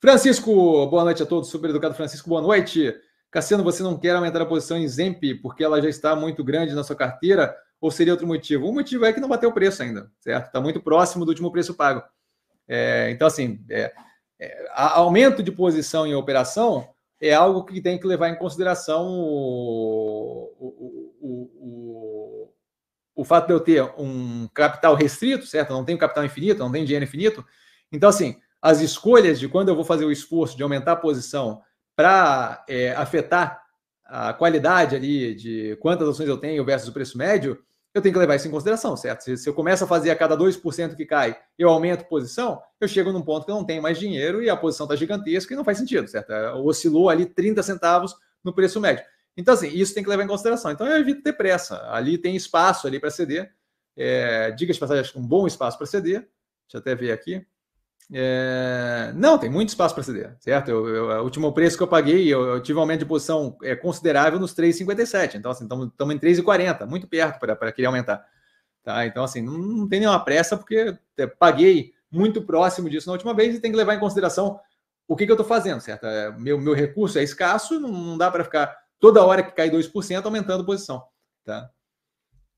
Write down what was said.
Francisco, boa noite a todos. Super educado Francisco, boa noite. Cassiano, você não quer aumentar a posição em Zemp porque ela já está muito grande na sua carteira? Ou seria outro motivo? O motivo é que não bateu o preço ainda, certo? Está muito próximo do último preço pago. É, então, assim, é, é, aumento de posição em operação é algo que tem que levar em consideração o, o, o, o, o fato de eu ter um capital restrito, certo? Não tenho capital infinito, não tenho dinheiro infinito. Então, assim, as escolhas de quando eu vou fazer o esforço de aumentar a posição para é, afetar a qualidade ali de quantas ações eu tenho versus o preço médio, eu tenho que levar isso em consideração, certo? Se, se eu começo a fazer a cada 2% que cai, eu aumento posição, eu chego num ponto que eu não tenho mais dinheiro e a posição está gigantesca e não faz sentido, certo? É, oscilou ali 30 centavos no preço médio. Então, assim, isso tem que levar em consideração. Então, eu evito ter pressa. Ali tem espaço ali para ceder. É, diga de passagem, acho que um bom espaço para ceder. Deixa eu até ver aqui. É... Não, tem muito espaço para ceder, certo? Eu, eu, o último preço que eu paguei, eu, eu tive um aumento de posição é, considerável nos 3,57. Então, assim, estamos em 3,40, muito perto para querer aumentar. Tá? Então, assim, não, não tem nenhuma pressa, porque é, paguei muito próximo disso na última vez e tem que levar em consideração o que, que eu estou fazendo, certo? É, meu, meu recurso é escasso, não, não dá para ficar toda hora que cai 2% aumentando posição, tá?